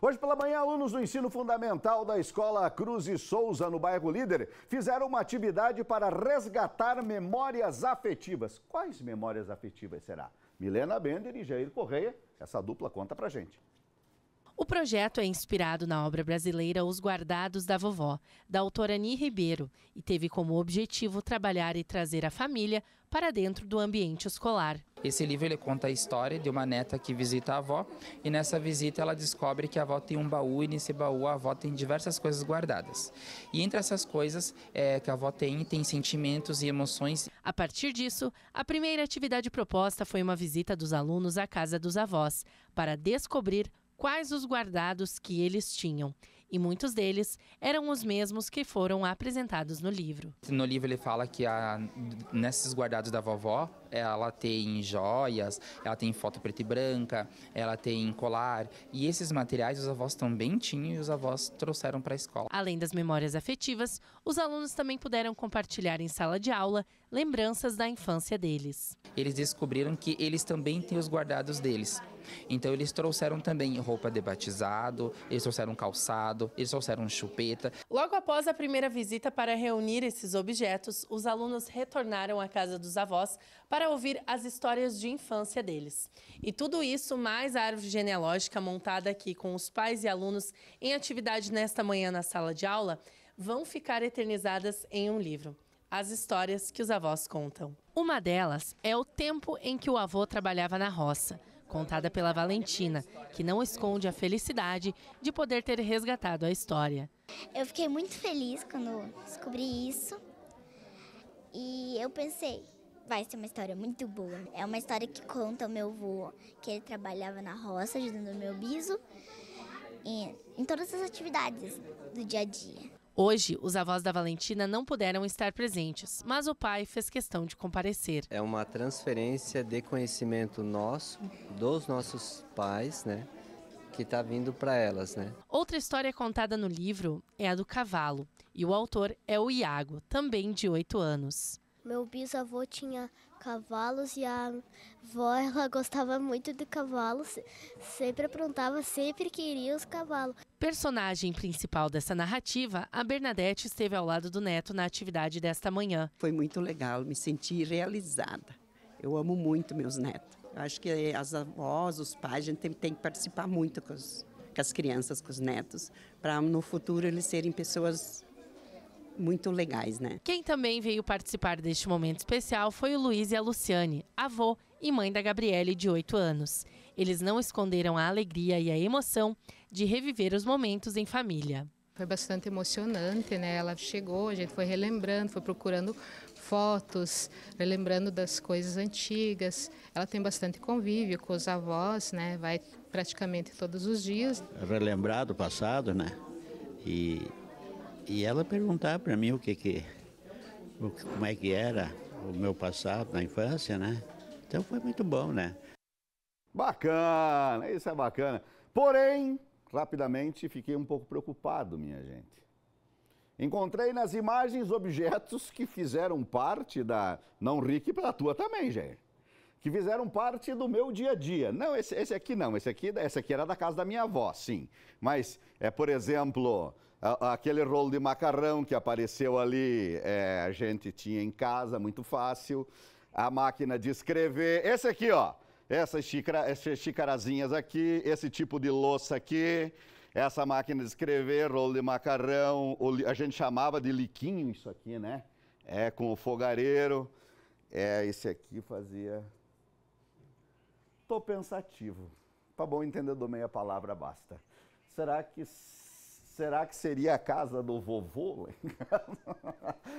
Hoje pela manhã, alunos do ensino fundamental da Escola Cruz e Souza, no bairro Líder, fizeram uma atividade para resgatar memórias afetivas. Quais memórias afetivas será? Milena Bender e Jair Correia, essa dupla conta pra gente. O projeto é inspirado na obra brasileira Os Guardados da Vovó, da autora Ni Ribeiro, e teve como objetivo trabalhar e trazer a família para dentro do ambiente escolar. Esse livro ele conta a história de uma neta que visita a avó e nessa visita ela descobre que a avó tem um baú e nesse baú a avó tem diversas coisas guardadas. E entre essas coisas é, que a avó tem, tem sentimentos e emoções. A partir disso, a primeira atividade proposta foi uma visita dos alunos à casa dos avós para descobrir quais os guardados que eles tinham, e muitos deles eram os mesmos que foram apresentados no livro. No livro ele fala que a, nesses guardados da vovó, ela tem joias, ela tem foto preta e branca, ela tem colar. E esses materiais os avós também tinham e os avós trouxeram para a escola. Além das memórias afetivas, os alunos também puderam compartilhar em sala de aula lembranças da infância deles. Eles descobriram que eles também têm os guardados deles. Então eles trouxeram também roupa de batizado, eles trouxeram calçado, eles trouxeram chupeta. Logo após a primeira visita para reunir esses objetos, os alunos retornaram à casa dos avós para para ouvir as histórias de infância deles. E tudo isso mais a árvore genealógica montada aqui com os pais e alunos em atividade nesta manhã na sala de aula vão ficar eternizadas em um livro. As histórias que os avós contam. Uma delas é o tempo em que o avô trabalhava na roça contada pela Valentina, que não esconde a felicidade de poder ter resgatado a história. Eu fiquei muito feliz quando descobri isso e eu pensei, Vai ser uma história muito boa. É uma história que conta o meu avô, que ele trabalhava na roça, ajudando o meu biso, e, em todas as atividades do dia a dia. Hoje, os avós da Valentina não puderam estar presentes, mas o pai fez questão de comparecer. É uma transferência de conhecimento nosso, dos nossos pais, né? Que está vindo para elas, né? Outra história contada no livro é a do cavalo, e o autor é o Iago, também de 8 anos. Meu bisavô tinha cavalos e a avó ela gostava muito de cavalos, sempre aprontava, sempre queria os cavalos. Personagem principal dessa narrativa, a Bernadette esteve ao lado do neto na atividade desta manhã. Foi muito legal, me senti realizada. Eu amo muito meus netos. Eu acho que as avós, os pais, a gente tem, tem que participar muito com, os, com as crianças, com os netos, para no futuro eles serem pessoas muito legais, né? Quem também veio participar deste momento especial foi o Luiz e a Luciane, avô e mãe da Gabriele, de 8 anos. Eles não esconderam a alegria e a emoção de reviver os momentos em família. Foi bastante emocionante, né? Ela chegou, a gente foi relembrando, foi procurando fotos, relembrando das coisas antigas. Ela tem bastante convívio com os avós, né? Vai praticamente todos os dias. É relembrar do passado, né? E e ela perguntava para mim o que que, o, como é que era o meu passado na infância, né? Então foi muito bom, né? Bacana, isso é bacana. Porém, rapidamente fiquei um pouco preocupado, minha gente. Encontrei nas imagens objetos que fizeram parte da não rique e da tua também, gente que fizeram parte do meu dia a dia. Não, esse, esse aqui não, esse aqui, esse aqui era da casa da minha avó, sim. Mas, é, por exemplo, a, aquele rolo de macarrão que apareceu ali, é, a gente tinha em casa, muito fácil. A máquina de escrever. Esse aqui, ó. Essas, xícara, essas xicarazinhas aqui, esse tipo de louça aqui essa máquina de escrever, rolo de macarrão, a gente chamava de liquinho isso aqui, né? É, com o fogareiro. É, esse aqui fazia Tô pensativo. Para bom entender do meia palavra basta. Será que será que seria a casa do vovô?